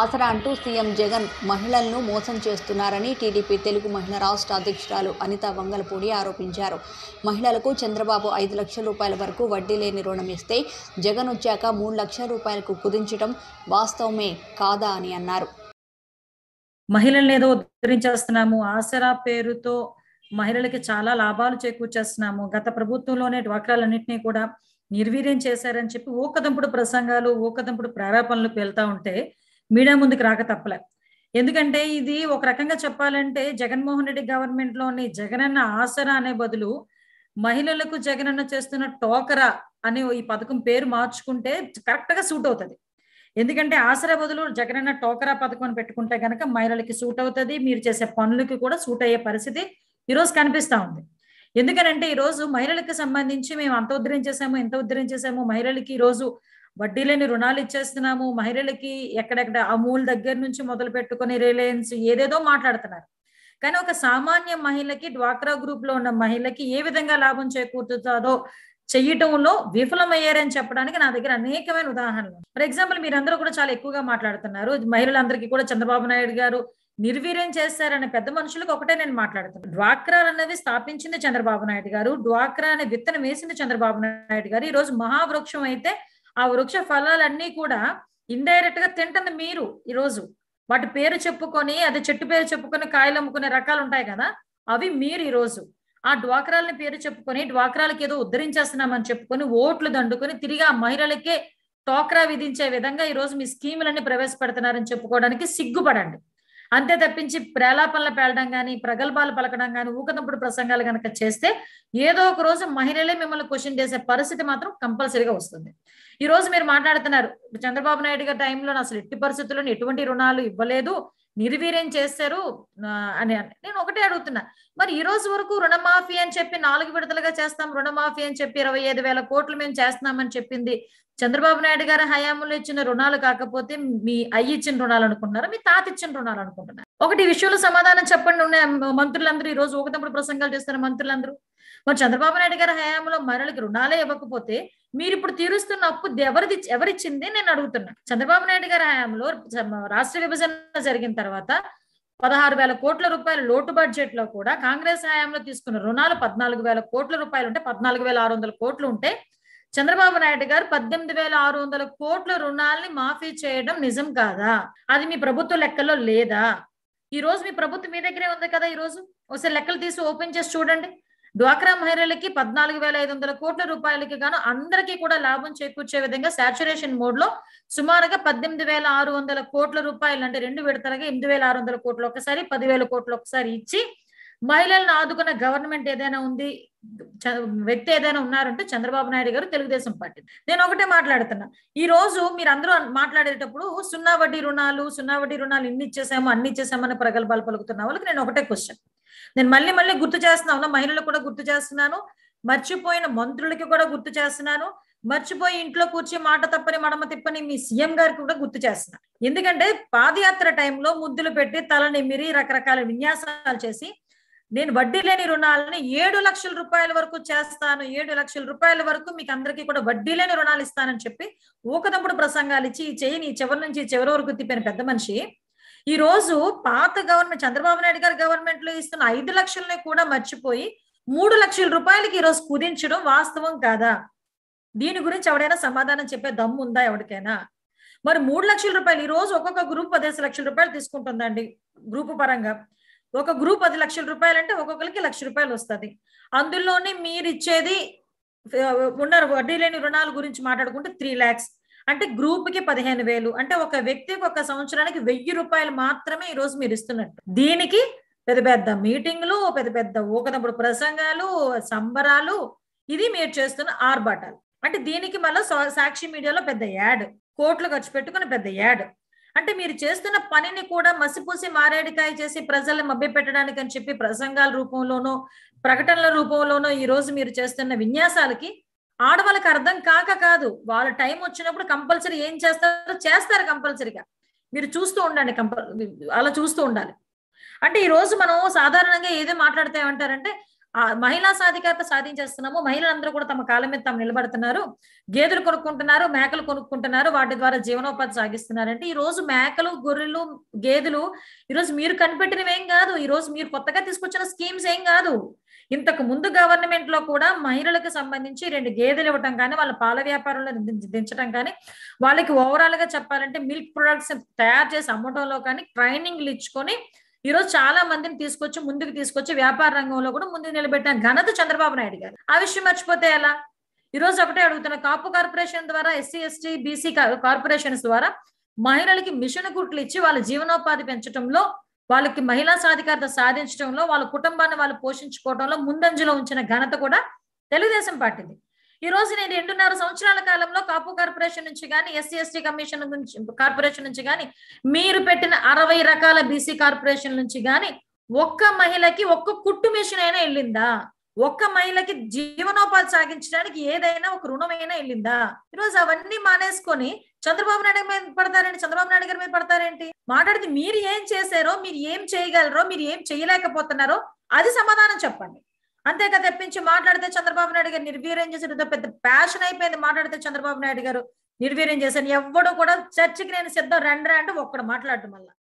ఆసరా అంటూ సీఎం జగన్ మహిళలను మోసం చేస్తున్నారని టీడీపీ తెలుగు మహిళా రాష్ట్ర అధ్యక్షురాలు అనిత వంగలపూడి ఆరోపించారు మహిళలకు చంద్రబాబు ఐదు లక్షల రూపాయల వరకు వడ్డీ లేని రుణం ఇస్తే జగన్ వచ్చాక మూడు లక్షల రూపాయలకు కుదించడం వాస్తవమే కాదా అని అన్నారు మహిళలను ఏదో ఉద్ధరించేస్తున్నాము ఆసరా పేరుతో మహిళలకి చాలా లాభాలు చేకూర్చేస్తున్నాము గత ప్రభుత్వంలోనే డ్వాక్రాలన్నింటినీ కూడా నిర్వీర్యం చేశారని చెప్పి ఊకదంపుడు ప్రసంగాలు ఊకదంపుడు ప్రారాపణలకు వెళ్తా ఉంటే మీడియా ముందుకు రాక తప్పలే ఎందుకంటే ఇది ఒక రకంగా చెప్పాలంటే జగన్మోహన్ రెడ్డి గవర్నమెంట్ లోని జగనన్న ఆసరా అనే బదులు మహిళలకు జగనన్న చేస్తున్న టోకరా అనే ఈ పథకం పేరు మార్చుకుంటే కరెక్ట్ గా సూట్ అవుతుంది ఎందుకంటే ఆసరా బదులు జగనన్న టోకరా పథకం అని పెట్టుకుంటే కనుక మహిళలకి సూట్ అవుతుంది మీరు చేసే పనులకి కూడా సూట్ అయ్యే పరిస్థితి ఈరోజు కనిపిస్తా ఉంది ఎందుకనంటే ఈరోజు మహిళలకు సంబంధించి మేము అంత ఉద్ధరించేసాము ఎంత ఉద్ధరించేసాము మహిళలకి ఈరోజు వడ్డీ లేని రుణాలు ఇచ్చేస్తున్నాము మహిళలకి ఎక్కడెక్కడ అమూల్ దగ్గర నుంచి మొదలు పెట్టుకుని రిలయన్స్ ఏదేదో మాట్లాడుతున్నారు కానీ ఒక సామాన్య మహిళకి డ్వాక్రా గ్రూప్ లో ఉన్న మహిళకి ఏ విధంగా లాభం చేకూరుతుందో చెయ్యటంలో విఫలమయ్యారని చెప్పడానికి నా దగ్గర అనేకమైన ఉదాహరణలు ఫర్ ఎగ్జాంపుల్ మీరందరూ కూడా చాలా ఎక్కువగా మాట్లాడుతున్నారు మహిళలందరికీ కూడా చంద్రబాబు నాయుడు గారు నిర్వీర్యం చేస్తారనే పెద్ద మనుషులకు ఒకటే నేను మాట్లాడుతున్నాను డ్వాక్రా అనేది స్థాపించింది చంద్రబాబు నాయుడు గారు డ్వాక్రా అనే విత్తనం వేసింది చంద్రబాబు నాయుడు గారు ఈ రోజు మహావృక్షం అయితే ఆ వృక్ష ఫలాలన్నీ కూడా ఇండైరెక్ట్ గా తింటుంది మీరు ఈరోజు వాటి పేరు చెప్పుకొని అది చెట్టు పేరు చెప్పుకొని కాయలు అమ్ముకునే రకాలు ఉంటాయి కదా అవి మీరు ఈరోజు ఆ డ్వాక్రాలని పేరు చెప్పుకొని డ్వాక్రాలకి ఏదో ఉద్ధరించేస్తున్నామని చెప్పుకొని ఓట్లు దండుకొని తిరిగి ఆ మహిళలకే టోక్రా విధించే విధంగా ఈరోజు మీ స్కీములన్నీ ప్రవేశపెడుతున్నారని చెప్పుకోవడానికి సిగ్గుపడండి అంతే తప్పించి ప్రేలాపనలు పేలడం కానీ ప్రగల్భాలు పలకడం కానీ ఊకనప్పుడు ప్రసంగాలు కనుక చేస్తే ఏదో ఒక రోజు మహిళలే మిమ్మల్ని క్వశ్చన్ చేసే పరిస్థితి మాత్రం కంపల్సరీగా వస్తుంది ఈ రోజు మీరు మాట్లాడుతున్నారు చంద్రబాబు నాయుడు గారి టైంలో అసలు ఎట్టి పరిస్థితుల్లో ఎటువంటి రుణాలు ఇవ్వలేదు నిర్వీర్యం చేశారు అని నేను ఒకటే అడుగుతున్నా మరి ఈ రోజు వరకు రుణమాఫీ అని చెప్పి నాలుగు విడతలుగా చేస్తాం రుణమాఫీ అని చెప్పి ఇరవై ఐదు వేల కోట్లు మేము చేస్తున్నామని చెప్పింది చంద్రబాబు నాయుడు గారు హయాంలో ఇచ్చిన రుణాలు కాకపోతే మీ అయ్యి ఇచ్చిన రుణాలు అనుకుంటున్నారు మీ తాత ఇచ్చిన రుణాలు అనుకుంటున్నారు ఒకటి విషయంలో సమాధానం చెప్పండి ఉన్న మంత్రులందరూ ఈ రోజు ఒకటప్పుడు ప్రసంగాలు చేస్తున్న మంత్రులందరూ మరి చంద్రబాబు నాయుడు గారి హయాంలో మరలకి రుణాలే ఇవ్వకపోతే మీరు ఇప్పుడు తీరుస్తున్న అప్పు ఎవరిది ఎవరిచ్చింది నేను అడుగుతున్నా చంద్రబాబు నాయుడు గారి హయాంలో రాష్ట్ర విభజన జరిగిన తర్వాత పదహారు వేల కోట్ల రూపాయల లోటు బడ్జెట్ లో కూడా కాంగ్రెస్ హయాంలో తీసుకున్న రుణాలు పద్నాలుగు వేల కోట్ల రూపాయలు ఉంటే పద్నాలుగు వేల ఆరు వందల కోట్లు ఉంటే చంద్రబాబు నాయుడు గారు పద్దెనిమిది వేల ఆరు వందల కోట్ల రుణాల్ని మాఫీ చేయడం నిజం కాదా అది మీ ప్రభుత్వ లెక్కలో లేదా ఈ రోజు మీ ప్రభుత్వం మీ దగ్గరే ఉంది కదా ఈ రోజు ఒకసారి లెక్కలు తీసి ఓపెన్ చేసి చూడండి డ్వాక్రా మహిళలకి పద్నాలుగు వేల ఐదు వందల కోట్ల రూపాయలకి గాను అందరికీ కూడా లాభం చేకూర్చే విధంగా సాచురేషన్ మోడ్ లో సుమారుగా పద్దెనిమిది వేల ఆరు వందల కోట్ల రూపాయలు అంటే రెండు విడతలుగా ఎనిమిది వేల ఆరు వందల కోట్లు ఒకసారి పదివేల కోట్లు ఒకసారి ఇచ్చి మహిళలను ఆదుకున్న గవర్నమెంట్ ఏదైనా ఉంది వ్యక్తి ఏదైనా ఉన్నారంటే చంద్రబాబు నాయుడు గారు తెలుగుదేశం పార్టీ నేను ఒకటే మాట్లాడుతున్నా ఈ రోజు మీరు అందరూ మాట్లాడేటప్పుడు సున్నా వడ్డీ రుణాలు సున్నా వడ్డీ రుణాలు ఇన్ని ఇచ్చేసాము అన్ని ఇచ్చేసామని ప్రగల్భాలు పలుకుతున్న వాళ్ళకి నేను ఒకటే క్వశ్చన్ నేను మళ్ళీ మళ్ళీ గుర్తు ఉన్నా మహిళలకు కూడా గుర్తు చేస్తున్నాను మర్చిపోయిన మంత్రులకి కూడా గుర్తు చేస్తున్నాను మర్చిపోయి ఇంట్లో కూర్చి మాట తప్పని మడమ తిప్పని మీ సీఎం గారికి కూడా గుర్తు చేస్తున్నాను ఎందుకంటే పాదయాత్ర టైంలో ముద్దులు పెట్టి తలని మిరి రకరకాల విన్యాసాలు చేసి నేను వడ్డీ లేని రుణాలని ఏడు లక్షల రూపాయల వరకు చేస్తాను ఏడు లక్షల రూపాయల వరకు మీకు అందరికీ కూడా వడ్డీ లేని రుణాలు ఇస్తానని చెప్పి ఊకదంపుడు ప్రసంగాలు ఇచ్చి ఈ చెయ్యిని చివరి నుంచి చివరి వరకు తిప్పిన పెద్ద మనిషి ఈ రోజు పాత గవర్నమెంట్ చంద్రబాబు నాయుడు గారు గవర్నమెంట్ లో ఇస్తున్న ఐదు లక్షల్ని కూడా మర్చిపోయి మూడు లక్షల రూపాయలకి ఈరోజు కుదించడం వాస్తవం కాదా దీని గురించి ఎవడైనా సమాధానం చెప్పే దమ్ము ఉందా ఎవరికైనా మరి మూడు లక్షల రూపాయలు ఈ రోజు ఒక్కొక్క గ్రూప్ పదిహేను లక్షల రూపాయలు తీసుకుంటుందండి గ్రూప్ పరంగా ఒక గ్రూప్ పది లక్షల రూపాయలు అంటే ఒక్కొక్కరికి లక్ష రూపాయలు వస్తుంది అందులోనే మీరు ఇచ్చేది ఉన్న వడ్డీ లేని రుణాల గురించి మాట్లాడుకుంటే త్రీ ల్యాక్స్ అంటే గ్రూప్ కి పదిహేను వేలు అంటే ఒక వ్యక్తికి ఒక సంవత్సరానికి వెయ్యి రూపాయలు మాత్రమే ఈ రోజు మీరు ఇస్తున్నట్టు దీనికి పెద్ద పెద్ద మీటింగ్లు పెద్ద పెద్ద ఊకదప్పుడు ప్రసంగాలు సంబరాలు ఇది మీరు చేస్తున్న ఆర్భాటాలు అంటే దీనికి మళ్ళీ సాక్షి మీడియాలో పెద్ద యాడ్ కోట్లు ఖర్చు పెట్టుకుని పెద్ద యాడ్ అంటే మీరు చేస్తున్న పనిని కూడా మసిపూసి మారేడికాయ చేసి ప్రజల్ని పెట్టడానికి అని చెప్పి ప్రసంగాల రూపంలోనో ప్రకటనల రూపంలోనో ఈ రోజు మీరు చేస్తున్న విన్యాసాలకి ఆడవాళ్ళకి అర్థం కాక కాదు వాళ్ళ టైం వచ్చినప్పుడు కంపల్సరీ ఏం చేస్తారో చేస్తారు కంపల్సరీగా మీరు చూస్తూ ఉండండి కంపల్ అలా చూస్తూ ఉండాలి అంటే ఈ రోజు మనం సాధారణంగా ఏదో మాట్లాడతామంటారంటే ఆ మహిళా సాధికారత సాధించేస్తున్నాము మహిళలందరూ కూడా తమ కాలం మీద తాము నిలబడుతున్నారు గేదెలు కొనుక్కుంటున్నారు మేకలు కొనుక్కుంటున్నారు వాటి ద్వారా జీవనోపాధి సాగిస్తున్నారంటే ఈ రోజు మేకలు గొర్రెలు గేదెలు ఈరోజు మీరు కనిపెట్టినవి ఏం కాదు ఈ రోజు మీరు కొత్తగా తీసుకొచ్చిన స్కీమ్స్ ఏం కాదు ఇంతకు ముందు గవర్నమెంట్ లో కూడా మహిళలకు సంబంధించి రెండు గేదెలు ఇవ్వటం కానీ వాళ్ళ పాల వ్యాపారంలో దించడం కానీ వాళ్ళకి ఓవరాల్ గా చెప్పాలంటే మిల్క్ ప్రొడక్ట్స్ తయారు చేసి అమ్మటంలో కానీ ట్రైనింగ్లు ఇచ్చుకొని ఈరోజు చాలా మందిని తీసుకొచ్చి ముందుకు తీసుకొచ్చి వ్యాపార రంగంలో కూడా ముందుకు నిలబెట్టిన ఘనత చంద్రబాబు నాయుడు గారు ఆ విషయం మర్చిపోతే ఎలా ఈ రోజు ఒకటే అడుగుతున్న కాపు కార్పొరేషన్ ద్వారా ఎస్సీ ఎస్టీ బీసీ కార్పొరేషన్స్ ద్వారా మహిళలకి మిషన్ కుట్లు ఇచ్చి వాళ్ళ జీవనోపాధి పెంచడంలో వాళ్ళకి మహిళా సాధికారత సాధించడంలో వాళ్ళ కుటుంబాన్ని వాళ్ళు పోషించుకోవడంలో ముందంజలో ఉంచిన ఘనత కూడా తెలుగుదేశం పార్టీది ఈ రోజు నేను రెండున్నర సంవత్సరాల కాలంలో కాపు కార్పొరేషన్ నుంచి కానీ ఎస్సీ ఎస్టీ కమిషన్ నుంచి కార్పొరేషన్ నుంచి కానీ మీరు పెట్టిన అరవై రకాల బీసీ కార్పొరేషన్ నుంచి కానీ ఒక్క మహిళకి ఒక్క కుట్టు మిషన్ అయినా వెళ్ళిందా ఒక్క మహిళకి జీవనోపాధి సాగించడానికి ఏదైనా ఒక రుణం అయినా వెళ్ళిందా ఈరోజు అవన్నీ మానేసుకొని చంద్రబాబు నాయుడు మీద పడతారండి చంద్రబాబు నాయుడు గారి మీద పడతారేంటి మాట్లాడితే మీరు ఏం చేశారో మీరు ఏం చేయగలరో మీరు ఏం చేయలేకపోతున్నారో అది సమాధానం చెప్పండి అంతేగా తెప్పించి మాట్లాడితే చంద్రబాబు నాయుడు గారు నిర్వీర్యం చేశారు పెద్ద ప్యాషన్ అయిపోయింది మాట్లాడితే చంద్రబాబు నాయుడు గారు నిర్వీర్యం చేశాను ఎవడు కూడా చర్చకి నేను సిద్ధం రండ్రా అంటే ఒక్కడు మాట్లాడటం వల్ల